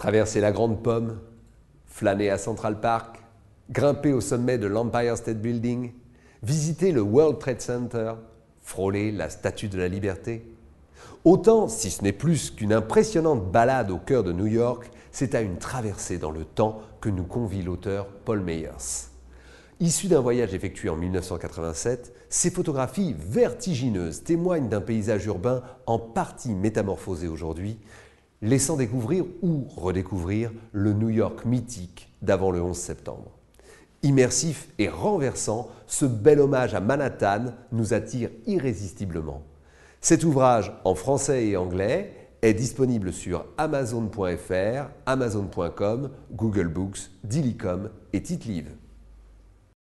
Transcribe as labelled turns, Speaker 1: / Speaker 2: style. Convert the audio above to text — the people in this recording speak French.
Speaker 1: traverser la Grande Pomme, flâner à Central Park, grimper au sommet de l'Empire State Building, visiter le World Trade Center, frôler la Statue de la Liberté. Autant, si ce n'est plus qu'une impressionnante balade au cœur de New York, c'est à une traversée dans le temps que nous convie l'auteur Paul Meyers. Issu d'un voyage effectué en 1987, ces photographies vertigineuses témoignent d'un paysage urbain en partie métamorphosé aujourd'hui, laissant découvrir ou redécouvrir le New York mythique d'avant le 11 septembre. Immersif et renversant, ce bel hommage à Manhattan nous attire irrésistiblement. Cet ouvrage en français et anglais est disponible sur amazon.fr, amazon.com, Google Books, Dilicom et Titlive.